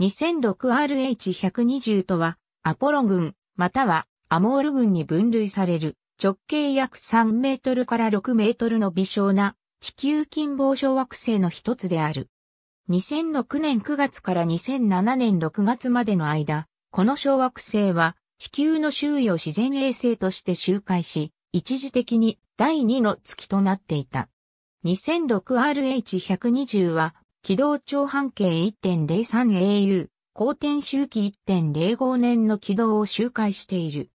2006RH120 とは、アポロ群、またはアモール群に分類される、直径約3メートルから6メートルの微小な地球近傍小惑星の一つである。2006年9月から2007年6月までの間、この小惑星は地球の周囲を自然衛星として周回し、一時的に第2の月となっていた。2006RH120 は軌道長半径 1.03au、公転周期1.05年の軌道を周回している。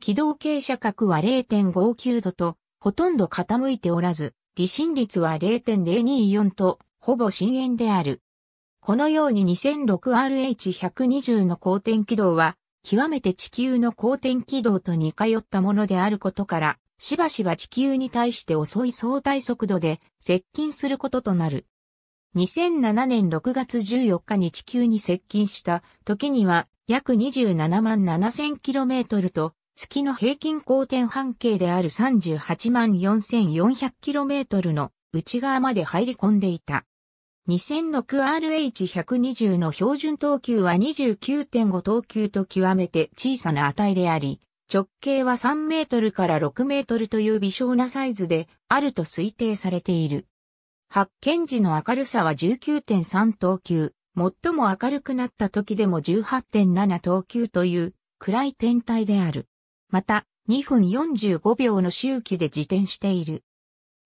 軌道傾斜角は0.59度と、ほとんど傾いておらず、離心率は0.024と、ほぼ深淵である。このように 2006RH120 の公転軌道は、極めて地球の公転軌道と似通ったものであることから、しばしば地球に対して遅い相対速度で接近することとなる。2007年6月14日に地球に接近した時には約27万 7000km と月の平均光転半径である38万 4400km の内側まで入り込んでいた。2006 RH120 の標準等級は29.5等級と極めて小さな値であり、直径は3メートルから6メートルという微小なサイズであると推定されている。発見時の明るさは19.3等級、最も明るくなった時でも18.7等級という暗い天体である。また、2分45秒の周期で自転している。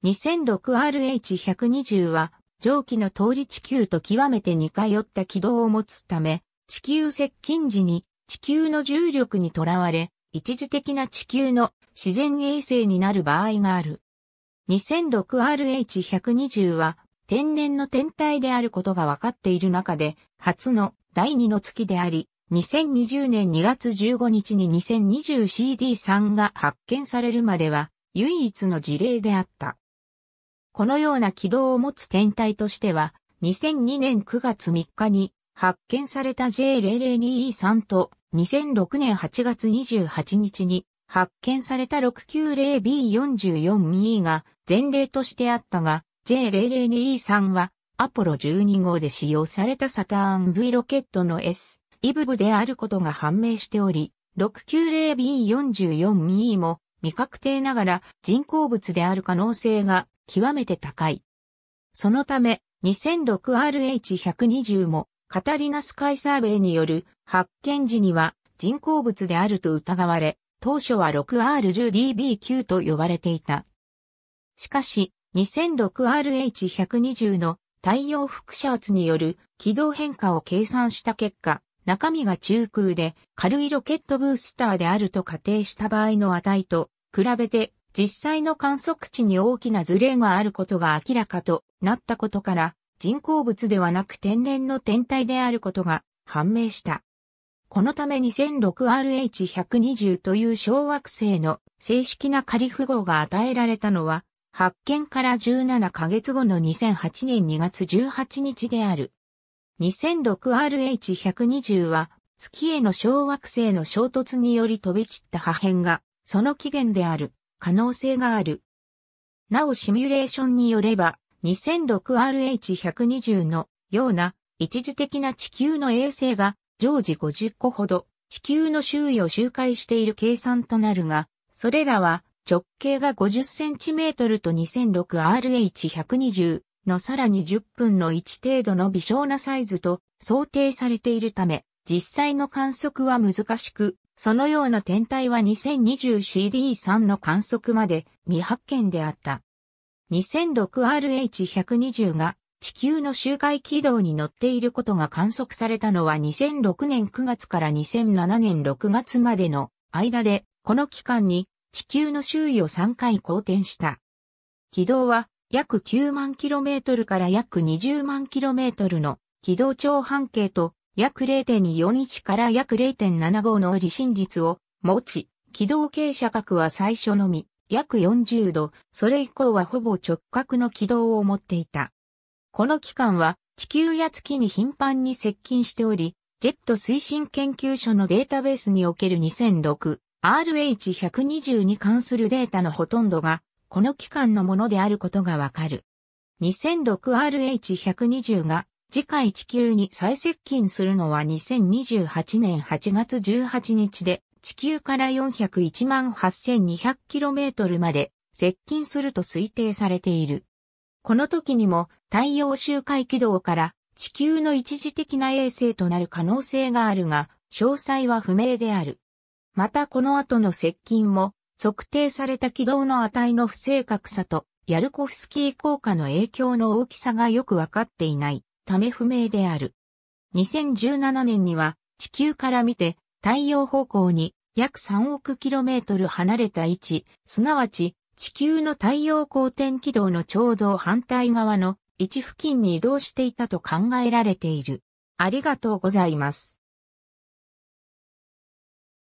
2006RH120 は、上記の通り地球と極めて似通った軌道を持つため、地球接近時に地球の重力にとらわれ、一時的な地球の自然衛星になる場合がある。2006RH120 は天然の天体であることが分かっている中で、初の第二の月であり、2020年2月15日に 2020CD3 が発見されるまでは唯一の事例であった。このような軌道を持つ天体としては、2002年9月3日に発見された J002E3 と2006年8月28日に発見された 690B44ME が前例としてあったが、J002E3 はアポロ12号で使用されたサターン V ロケットの S、イブブであることが判明しており、690B44ME も未確定ながら人工物である可能性が極めて高い。そのため 2006RH120 もカタリナスカイサーベイによる発見時には人工物であると疑われ、当初は 6R10DB9 と呼ばれていた。しかし、2006RH120 の太陽副射圧による軌道変化を計算した結果、中身が中空で軽いロケットブースターであると仮定した場合の値と比べて実際の観測値に大きなズレがあることが明らかとなったことから人工物ではなく天然の天体であることが判明した。このため 2006RH120 という小惑星の正式な仮符号が与えられたのは、発見から17ヶ月後の2008年2月18日である。2006RH120 は月への小惑星の衝突により飛び散った破片が、その起源である、可能性がある。なおシミュレーションによれば、2006RH120 のような一時的な地球の衛星が常時50個ほど地球の周囲を周回している計算となるが、それらは直径が 50cm と 2006RH120 のさらに10分の1程度の微小なサイズと想定されているため、実際の観測は難しく、そのような天体は 2020CD3 の観測まで未発見であった。2006RH120 が地球の周回軌道に乗っていることが観測されたのは2006年9月から2007年6月までの間で、この期間に地球の周囲を3回公転した。軌道は約9万 km から約20万 km の軌道長半径と約0.41から約0.75の離心率を持ち、軌道傾斜角は最初のみ約40度、それ以降はほぼ直角の軌道を持っていた。この期間は地球や月に頻繁に接近しており、ジェット推進研究所のデータベースにおける 2006RH120 に関するデータのほとんどが、この期間のものであることがわかる。2006RH120 が次回地球に再接近するのは2028年8月18日で地球から401万 8200km まで接近すると推定されている。この時にも太陽周回軌道から地球の一時的な衛星となる可能性があるが、詳細は不明である。またこの後の接近も、測定された軌道の値の不正確さと、ヤルコフスキー効果の影響の大きさがよくわかっていないため不明である。2017年には地球から見て太陽方向に約3億キロメートル離れた位置、すなわち地球の太陽光点軌道のちょうど反対側の1付近に移動していたと考えられている。ありがとうございます。